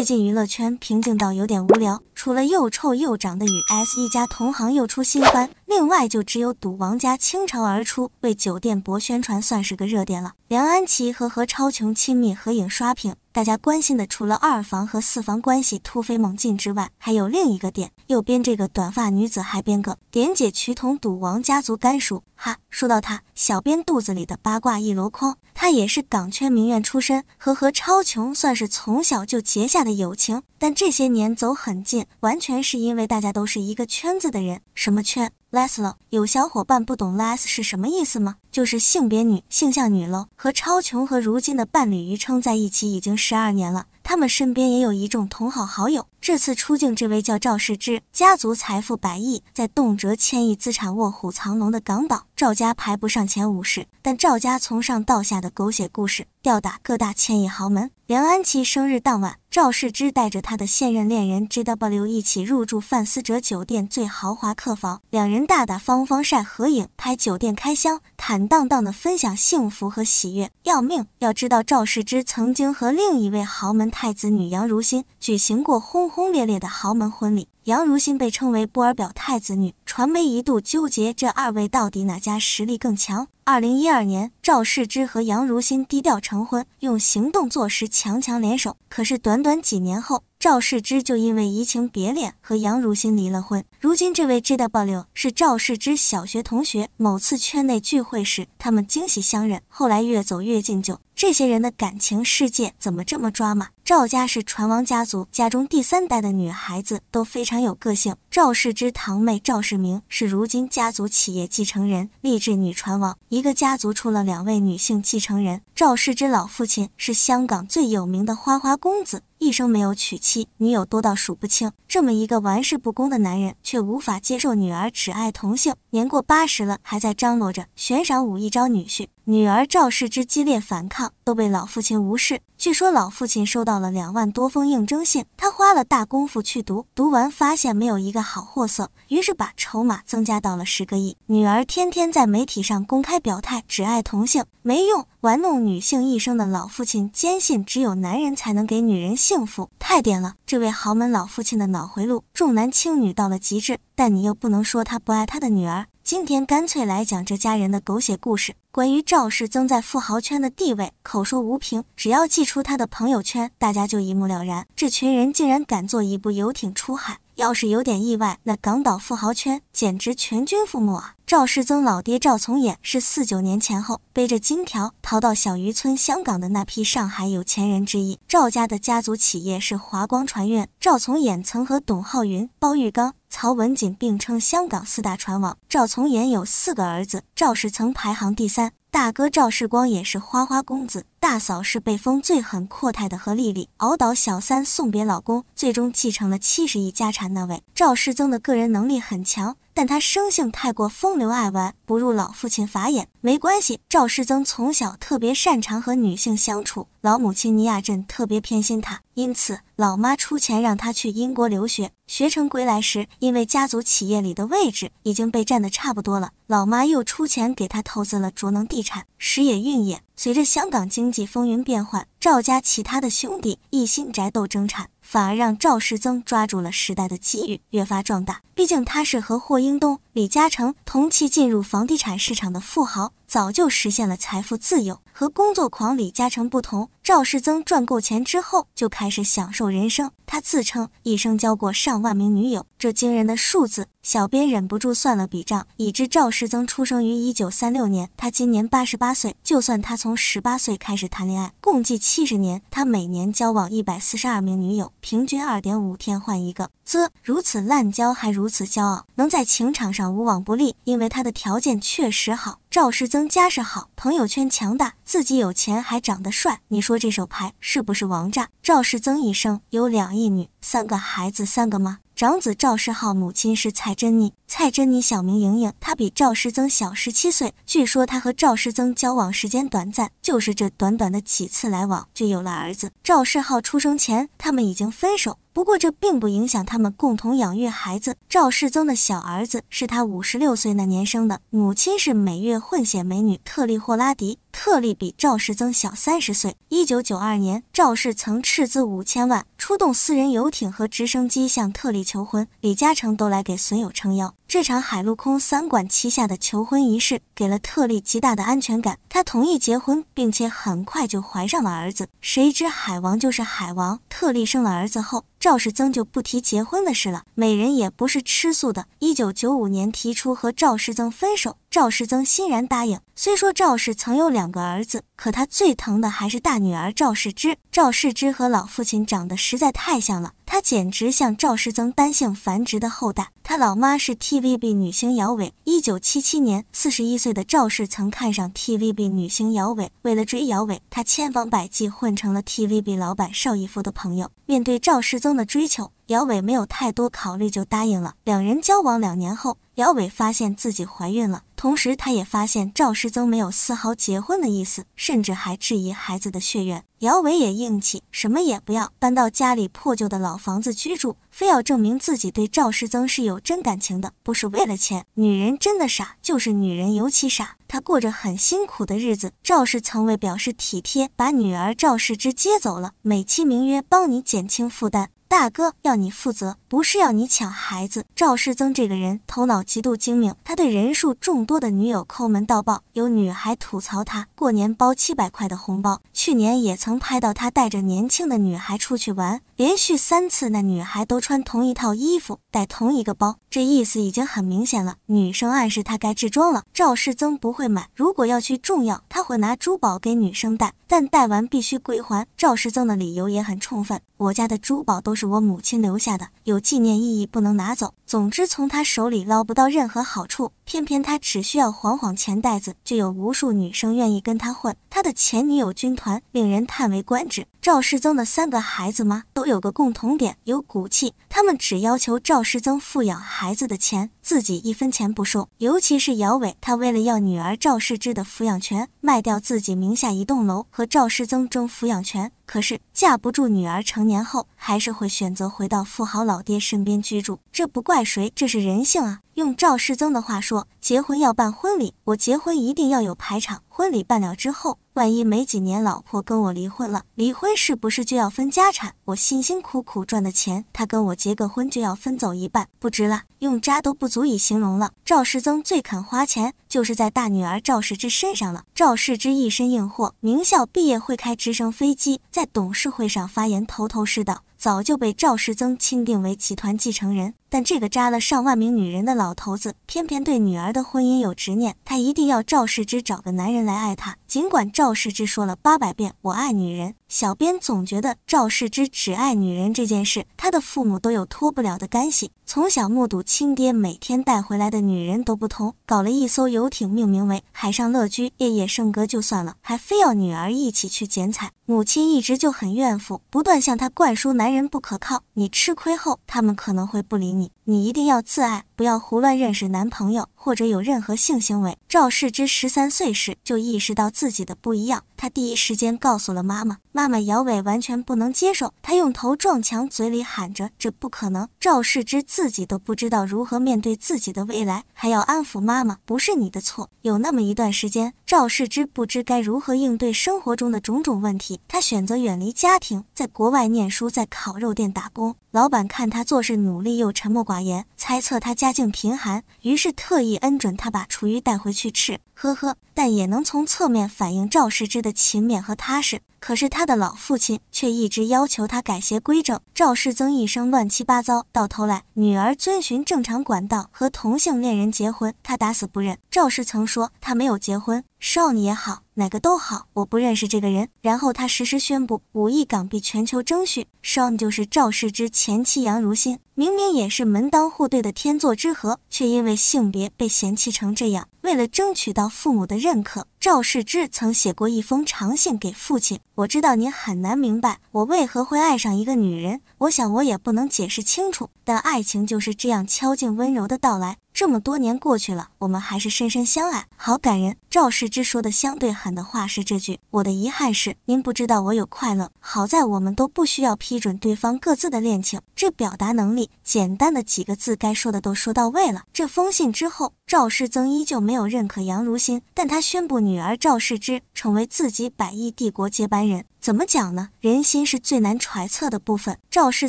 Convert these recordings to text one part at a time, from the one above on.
最近娱乐圈平静到有点无聊，除了又臭又长得与 s 一家同行又出新番。另外，就只有赌王家倾巢而出为酒店博宣传，算是个热点了。梁安琪和何超琼亲密合影刷屏，大家关心的除了二房和四房关系突飞猛进之外，还有另一个点。右边这个短发女子还编个点姐，趋同赌王家族干叔。哈，说到她，小编肚子里的八卦一箩筐。她也是港圈名媛出身，和何超琼算是从小就结下的友情，但这些年走很近，完全是因为大家都是一个圈子的人，什么圈？l e s l a 有小伙伴不懂 Les 是什么意思吗？就是性别女性向女喽。和超琼和如今的伴侣余称在一起已经十二年了，他们身边也有一众同好好友。这次出镜这位叫赵世之，家族财富百亿，在动辄千亿资产卧虎藏龙的港岛，赵家排不上前五十，但赵家从上到下的狗血故事吊打各大千亿豪门。梁安琪生日当晚。赵世之带着他的现任恋人 G.W 一起入住范思哲酒店最豪华客房，两人大大方方晒合影、拍酒店开箱，坦荡荡的分享幸福和喜悦。要命，要知道赵世之曾经和另一位豪门太子女杨如新举行过轰轰烈烈的豪门婚礼，杨如新被称为波尔表太子女。传媒一度纠结这二位到底哪家实力更强。二零一二年，赵世之和杨如新低调成婚，用行动坐实强强联手。可是短短几年后，赵世之就因为移情别恋和杨如新离了婚。如今这位 JW 是赵世之小学同学。某次圈内聚会时，他们惊喜相认，后来越走越近。就这些人的感情世界怎么这么抓马？赵家是船王家族，家中第三代的女孩子都非常有个性。赵氏之堂妹赵世明是如今家族企业继承人，励志女传王。一个家族出了两位女性继承人。赵氏之老父亲是香港最有名的花花公子，一生没有娶妻，女友多到数不清。这么一个玩世不恭的男人，却无法接受女儿只爱同性。年过八十了，还在张罗着悬赏五亿招女婿。女儿赵氏之激烈反抗都被老父亲无视。据说老父亲收到了两万多封应征信，他花了大功夫去读，读完发现没有一个好货色，于是把筹码增加到了十个亿。女儿天天在媒体上公开表态只爱同性，没用，玩弄女性一生的老父亲坚信只有男人才能给女人幸福，太点了。这位豪门老父亲的脑回路重男轻女到了极致，但你又不能说他不爱他的女儿。今天干脆来讲这家人的狗血故事。关于赵世曾在富豪圈的地位，口说无凭，只要寄出他的朋友圈，大家就一目了然。这群人竟然敢坐一部游艇出海，要是有点意外，那港岛富豪圈简直全军覆没啊！赵世曾老爹赵从衍是四九年前后背着金条逃到小渔村香港的那批上海有钱人之一。赵家的家族企业是华光船运。赵从衍曾和董浩云、包玉刚。曹文锦并称香港四大船王。赵从衍有四个儿子，赵世曾排行第三，大哥赵世光也是花花公子，大嫂是被封最狠阔太的何丽丽。熬倒小三，送别老公，最终继承了七十亿家产那位。赵世曾的个人能力很强。但他生性太过风流爱玩，不入老父亲法眼。没关系，赵世曾从小特别擅长和女性相处，老母亲倪亚珍特别偏心他，因此老妈出钱让他去英国留学。学成归来时，因为家族企业里的位置已经被占得差不多了，老妈又出钱给他投资了卓能地产、时也运也。随着香港经济风云变幻，赵家其他的兄弟一心宅斗争产。反而让赵世曾抓住了时代的机遇，越发壮大。毕竟他是和霍英东、李嘉诚同期进入房地产市场的富豪。早就实现了财富自由。和工作狂李嘉诚不同，赵世曾赚够钱之后就开始享受人生。他自称一生交过上万名女友，这惊人的数字，小编忍不住算了笔账。已知赵世曾出生于一九三六年，他今年八十八岁。就算他从十八岁开始谈恋爱，共计七十年，他每年交往一百四十二名女友，平均二点五天换一个。啧，如此滥交还如此骄傲，能在情场上无往不利，因为他的条件确实好。赵世增家世好，朋友圈强大，自己有钱还长得帅，你说这手牌是不是王炸？赵世增一生有两亿女，三个孩子，三个妈。长子赵世浩，母亲是蔡珍妮，蔡珍妮小名莹莹，她比赵世增小十七岁。据说她和赵世增交往时间短暂，就是这短短的几次来往就有了儿子。赵世浩出生前，他们已经分手。不过这并不影响他们共同养育孩子。赵世增的小儿子是他五十六岁那年生的，母亲是美月混血美女特丽霍拉迪。特丽比赵世增小三十岁。一九九二年，赵世曾斥资五千万，出动私人游艇和直升机向特丽求婚，李嘉诚都来给损友撑腰。这场海陆空三管齐下的求婚仪式，给了特立极大的安全感。他同意结婚，并且很快就怀上了儿子。谁知海王就是海王，特立生了儿子后，赵世曾就不提结婚的事了。美人也不是吃素的，一九九五年提出和赵世曾分手，赵世曾欣然答应。虽说赵世曾有两个儿子，可他最疼的还是大女儿赵世之。赵世之和老父亲长得实在太像了。他简直像赵世曾单性繁殖的后代。他老妈是 TVB 女星姚伟。一九七七年，四十一岁的赵世曾看上 TVB 女星姚伟，为了追姚伟，他千方百计混成了 TVB 老板邵逸夫的朋友。面对赵世曾的追求。姚伟没有太多考虑就答应了。两人交往两年后，姚伟发现自己怀孕了，同时他也发现赵世增没有丝毫结婚的意思，甚至还质疑孩子的血缘。姚伟也硬气，什么也不要，搬到家里破旧的老房子居住，非要证明自己对赵世增是有真感情的，不是为了钱。女人真的傻，就是女人尤其傻。她过着很辛苦的日子，赵世曾为表示体贴，把女儿赵世芝接走了，美其名曰帮你减轻负担。大哥要你负责，不是要你抢孩子。赵世增这个人头脑极度精明，他对人数众多的女友抠门到爆。有女孩吐槽他过年包七百块的红包，去年也曾拍到他带着年轻的女孩出去玩，连续三次那女孩都穿同一套衣服，带同一个包，这意思已经很明显了。女生暗示他该置妆了，赵世增不会买。如果要去重要，他会拿珠宝给女生戴，但戴完必须归还。赵世增的理由也很充分，我家的珠宝都是。是我母亲留下的，有纪念意义，不能拿走。总之，从他手里捞不到任何好处。偏偏他只需要晃晃钱袋子，就有无数女生愿意跟他混，他的前女友军团令人叹为观止。赵世增的三个孩子妈都有个共同点，有骨气。他们只要求赵世增抚养孩子的钱，自己一分钱不收。尤其是姚伟，他为了要女儿赵世芝的抚养权，卖掉自己名下一栋楼和赵世增争抚养权。可是架不住女儿成年后，还是会选择回到富豪老爹身边居住。这不怪谁，这是人性啊。用赵世曾的话说，结婚要办婚礼，我结婚一定要有排场。婚礼办了之后，万一没几年老婆跟我离婚了，离婚是不是就要分家产？我辛辛苦苦赚的钱，他跟我结个婚就要分走一半，不值了，用渣都不足以形容了。赵世曾最肯花钱，就是在大女儿赵世之身上了。赵世之一身硬货，名校毕业，会开直升飞机，在董事会上发言头头是道，早就被赵世增钦定为集团继承人。但这个渣了上万名女人的老头子，偏偏对女儿的婚姻有执念，他一定要赵世之找个男人来爱他。尽管赵世之说了八百遍我爱女人，小编总觉得赵世之只爱女人这件事，他的父母都有脱不了的干系。从小目睹亲爹每天带回来的女人都不同，搞了一艘游艇命名为海上乐居，夜夜笙歌就算了，还非要女儿一起去剪彩。母亲一直就很怨妇，不断向他灌输男人不可靠，你吃亏后他们可能会不理你。你你一定要自爱，不要胡乱认识男朋友。或者有任何性行为，赵世之十三岁时就意识到自己的不一样，他第一时间告诉了妈妈。妈妈姚伟完全不能接受，他用头撞墙，嘴里喊着“这不可能”。赵世之自己都不知道如何面对自己的未来，还要安抚妈妈：“不是你的错。”有那么一段时间，赵世之不知该如何应对生活中的种种问题，他选择远离家庭，在国外念书，在烤肉店打工。老板看他做事努力又沉默寡言，猜测他家境贫寒，于是特意。以恩准他把厨余带回去吃，呵呵，但也能从侧面反映赵世之的勤勉和踏实。可是他的老父亲却一直要求他改邪归正。赵世增一生乱七八糟，到头来女儿遵循正常管道和同性恋人结婚，他打死不认。赵世曾说他没有结婚，少女也好，哪个都好，我不认识这个人。然后他实时宣布五亿港币全球征询，少女就是赵世之前妻杨如新，明明也是门当户对的天作之合，却因为性别被嫌弃成这样。为了争取到父母的认可，赵世之曾写过一封长信给父亲。我知道您很难明白我为何会爱上一个女人，我想我也不能解释清楚。但爱情就是这样悄静温柔的到来。这么多年过去了，我们还是深深相爱，好感人。赵世之说的相对狠的话是这句：我的遗憾是您不知道我有快乐。好在我们都不需要批准对方各自的恋情，这表达能力，简单的几个字，该说的都说到位了。这封信之后，赵世曾依旧没有认可杨如新，但他宣布女儿赵世之成为自己百亿帝国接班人。怎么讲呢？人心是最难揣测的部分。赵世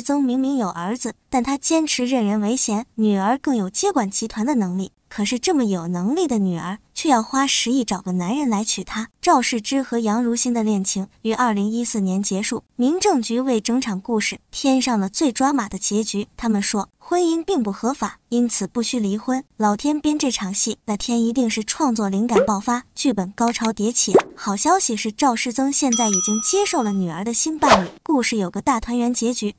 曾明明有儿子，但他坚持任人唯贤，女儿更有接管集团的能力。可是这么有能力的女儿，却要花十亿找个男人来娶她。赵世之和杨如新的恋情于二零一四年结束，民政局为整场故事添上了最抓马的结局。他们说婚姻并不合法，因此不需离婚。老天编这场戏那天一定是创作灵感爆发，剧本高潮迭起。好消息是赵世曾现在已经接受了女儿的新伴侣，故事有个大团圆结局。